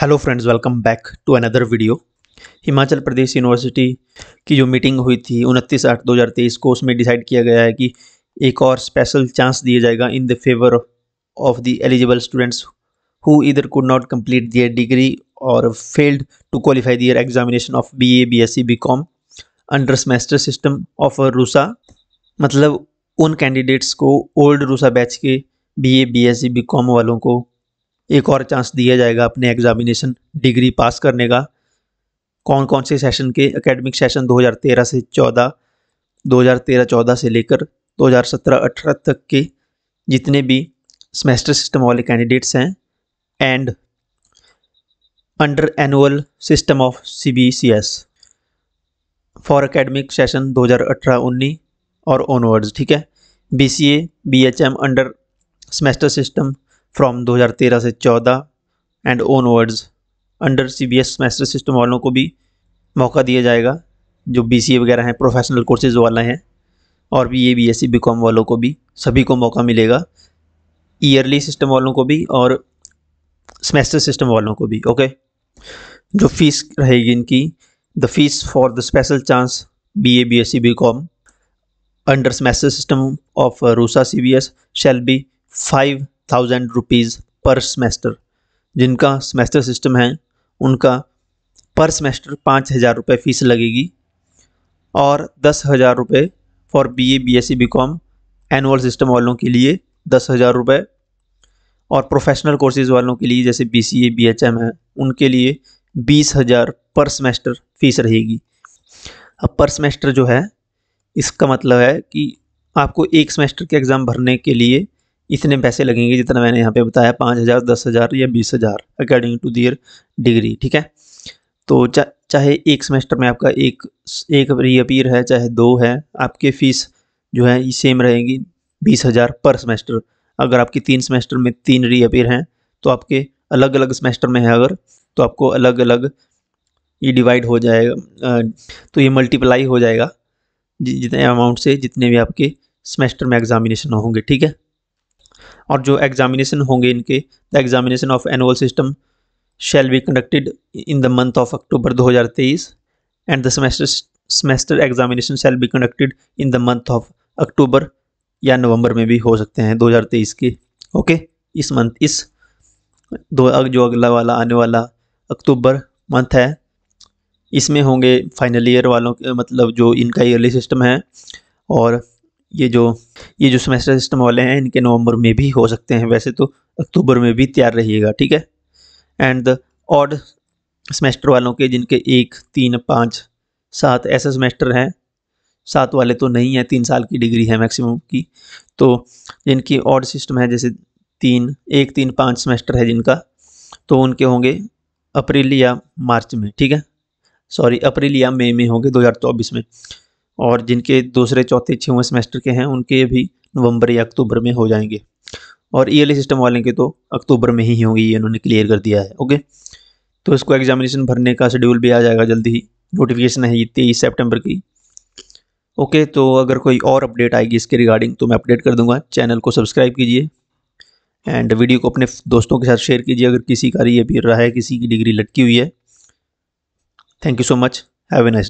hello friends welcome back to another video Himachal Pradesh university की जो meeting हुई थी उनतीस आठ दो हज़ार तेईस को उसमें डिसाइड किया गया है कि एक और स्पेशल चांस दिया जाएगा in the favour of the eligible students who either could not complete their degree और failed to qualify their examination of B A B S C B com under semester system of RUSA मतलब उन candidates को old RUSA batch के B A B S C B com वालों को एक और chance दिया जाएगा अपने एग्ज़ामिनेशन डिग्री पास करने का कौन कौन से सेशन के एकेडमिक सेशन 2013 से 14 2013-14 से लेकर 2017-18 तक के जितने भी सेमेस्टर सिस्टम वाले कैंडिडेट्स हैं and under annual system of C B C S for academic session 2018-19 और ऑनवर्ड्स ठीक है B C A B H M under semester system from 2013 से 14 and onwards under C B S master system वालों को भी मौका दिया जाएगा जो बी सी ए वगैरह हैं प्रोफेशनल कोर्सेज़ वाले हैं और भी A B S C B com वालों को भी सभी को मौका मिलेगा ईयरली सिस्टम वालों को भी और सेमेस्टर सिस्टम वालों को भी ओके जो फ़ीस रहेगी इनकी the fees for the special chance B A B S C B com under semester system of RUSA C B S shall be five thousand rupees per semester जिनका semester system है उनका पर semester पाँच हज़ार रुपये fees लगेगी और दस हज़ार रुपये for B A B S C B com annual system वालों के लिए दस हज़ार रुपये और प्रोफेशनल कोर्सेज़ वालों के लिए जैसे B C A B H M है उनके लिए बीस हज़ार पर सेमेस्टर फ़ीस रहेगी अब पर सेमेस्टर जो है इसका मतलब है कि आपको एक सेमेस्टर के एग्ज़ाम भरने के लिए इतने पैसे लगेंगे जितना मैंने यहाँ पे बताया पाँच हज़ार दस हज़ार या बीस हज़ार अकॉर्डिंग टू दियर डिग्री ठीक है तो चा, चाहे एक सेमेस्टर में आपका एक एक रीअपीयर है चाहे दो है आपके फ़ीस जो है सेम रहेगी बीस हज़ार पर सेमेस्टर अगर आपकी तीन सेमेस्टर में तीन रीअपीयर हैं तो आपके अलग अलग सेमेस्टर में है अगर तो आपको अलग अलग ये डिवाइड हो जाएगा तो ये मल्टीप्लाई हो जाएगा जितने अमाउंट से जितने भी आपके सेमेस्टर में एग्ज़ामिनेशन होंगे ठीक है और जो एग्जामिनेशन होंगे इनके the examination of annual system shall be conducted in the month of October 2023 and the semester semester examination shall be conducted in the month of October या नवंबर में भी हो सकते हैं 2023 के ओके इस मंथ इस दो जो अगला वाला आने वाला अक्टूबर मंथ है इसमें होंगे फाइनल ईयर वालों के मतलब जो इनका ईयरली सिस्टम है और ये जो ये जो सेमेस्टर सिस्टम वाले हैं इनके नवंबर में भी हो सकते हैं वैसे तो अक्टूबर में भी तैयार रहिएगा ठीक है एंड द ऑड सेमेस्टर वालों के जिनके एक तीन पाँच सात ऐसे सेमेस्टर हैं सात वाले तो नहीं हैं तीन साल की डिग्री है मैक्सिमम की तो जिनकी ऑड सिस्टम है जैसे तीन एक तीन पाँच सेमेस्टर है जिनका तो उनके होंगे अप्रैल या मार्च में ठीक है सॉरी अप्रैल या मई में, होंगे दो में और जिनके दूसरे चौथे छवें सेमेस्टर के हैं उनके भी नवंबर या अक्टूबर में हो जाएंगे और ई e सिस्टम e वाले के तो अक्टूबर में ही होंगे ये उन्होंने क्लियर कर दिया है ओके तो इसको एग्जामिनेशन भरने का शेड्यूल भी आ जाएगा जल्दी ही नोटिफिकेशन है ये तेईस सेप्टेम्बर की ओके तो अगर कोई और अपडेट आएगी इसके रिगार्डिंग तो मैं अपडेट कर दूंगा चैनल को सब्सक्राइब कीजिए एंड वीडियो को अपने दोस्तों के साथ शेयर कीजिए अगर किसी का ये भी रहा है किसी की डिग्री लटकी हुई है thank you so much have a nice